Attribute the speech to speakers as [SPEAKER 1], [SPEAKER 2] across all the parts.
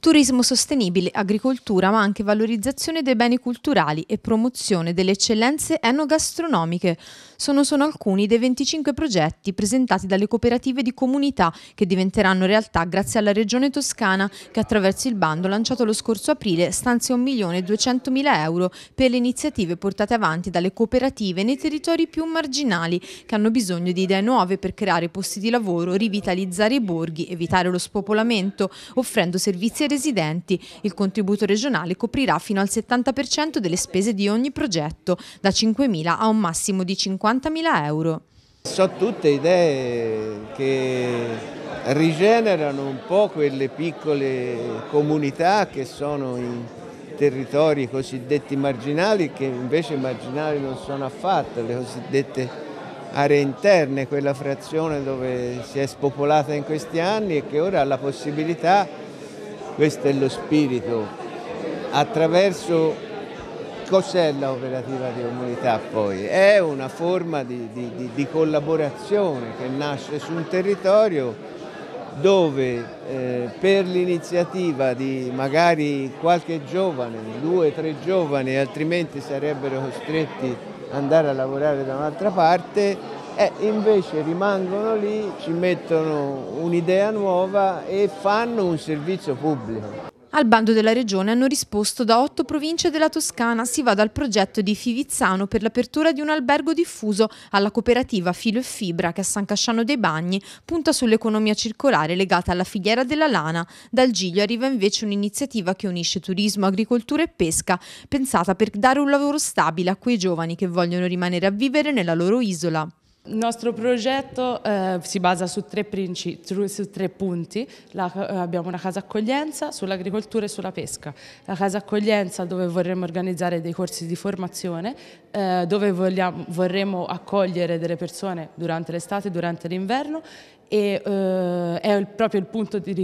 [SPEAKER 1] turismo sostenibile, agricoltura, ma anche valorizzazione dei beni culturali e promozione delle eccellenze enogastronomiche. Sono solo alcuni dei 25 progetti presentati dalle cooperative di comunità che diventeranno realtà grazie alla Regione Toscana che attraverso il bando lanciato lo scorso aprile stanzia 1.200.000 euro per le iniziative portate avanti dalle cooperative nei territori più marginali che hanno bisogno di idee nuove per creare posti di lavoro, rivitalizzare i borghi, evitare lo spopolamento, offrendo servizi e residenti. Il contributo regionale coprirà fino al 70% delle spese di ogni progetto, da 5.000 a un massimo di 50.000
[SPEAKER 2] euro. Sono tutte idee che rigenerano un po' quelle piccole comunità che sono in territori cosiddetti marginali che invece marginali non sono affatto, le cosiddette aree interne, quella frazione dove si è spopolata in questi anni e che ora ha la possibilità di questo è lo spirito, attraverso cos'è l'operativa di comunità poi? È una forma di, di, di collaborazione che nasce su un territorio dove eh, per l'iniziativa di magari qualche giovane, due o tre giovani, altrimenti sarebbero costretti andare a lavorare da un'altra parte e invece rimangono lì, ci mettono un'idea nuova e fanno un servizio pubblico.
[SPEAKER 1] Al bando della regione hanno risposto da otto province della Toscana, si va dal progetto di Fivizzano per l'apertura di un albergo diffuso alla cooperativa Filo e Fibra che a San Casciano dei Bagni punta sull'economia circolare legata alla filiera della lana. Dal Giglio arriva invece un'iniziativa che unisce turismo, agricoltura e pesca, pensata per dare un lavoro stabile a quei giovani che vogliono rimanere a vivere nella loro isola.
[SPEAKER 3] Il nostro progetto eh, si basa su tre, su tre punti, la, eh, abbiamo una casa accoglienza sull'agricoltura e sulla pesca, la casa accoglienza dove vorremmo organizzare dei corsi di formazione, eh, dove vogliamo, vorremmo accogliere delle persone durante l'estate e durante l'inverno e eh, è il, proprio il punto di,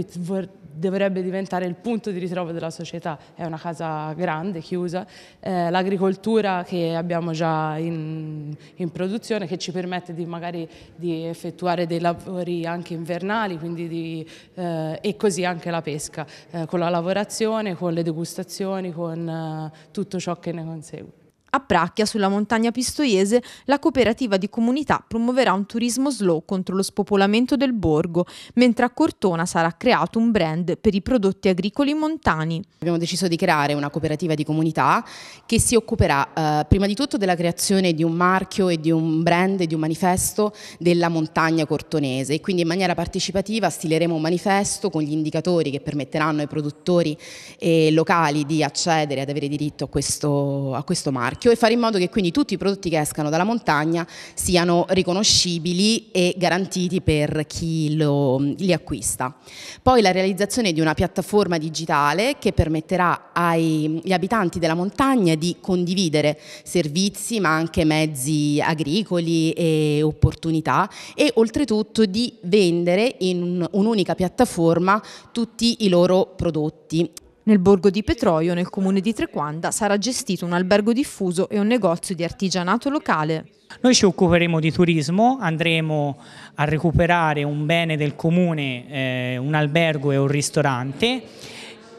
[SPEAKER 3] dovrebbe diventare il punto di ritrovo della società, è una casa grande, chiusa, eh, l'agricoltura che abbiamo già in, in, produzione che ci permette di magari di effettuare dei lavori anche invernali di, eh, e così anche la pesca, eh, con la lavorazione, con le degustazioni, con eh, tutto ciò che ne consegue.
[SPEAKER 1] A Pracchia, sulla montagna pistoiese, la cooperativa di comunità promuoverà un turismo slow contro lo spopolamento del borgo, mentre a Cortona sarà creato un brand per i prodotti agricoli montani. Abbiamo deciso di creare una cooperativa di
[SPEAKER 4] comunità che si occuperà eh, prima di tutto della creazione di un marchio e di un brand e di un manifesto della montagna cortonese e quindi in maniera partecipativa stileremo un manifesto con gli indicatori che permetteranno ai produttori eh, locali di accedere ad avere diritto a questo, a questo marchio marchio e fare in modo che quindi tutti i prodotti che escano dalla montagna siano riconoscibili e garantiti per chi lo, li acquista. Poi la realizzazione di una piattaforma digitale che permetterà agli abitanti della montagna di condividere servizi ma anche mezzi agricoli e opportunità e oltretutto di vendere in un'unica piattaforma
[SPEAKER 1] tutti i loro prodotti nel borgo di Petroio, nel comune di Trequanda, sarà gestito un albergo diffuso e un negozio di artigianato locale. Noi ci occuperemo di turismo, andremo a recuperare un bene del comune, eh, un albergo e un ristorante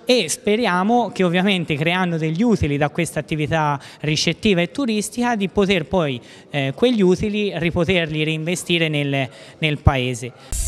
[SPEAKER 1] e speriamo che ovviamente creando degli utili da questa attività ricettiva e turistica di poter poi eh, quegli utili ripoterli reinvestire nel, nel paese.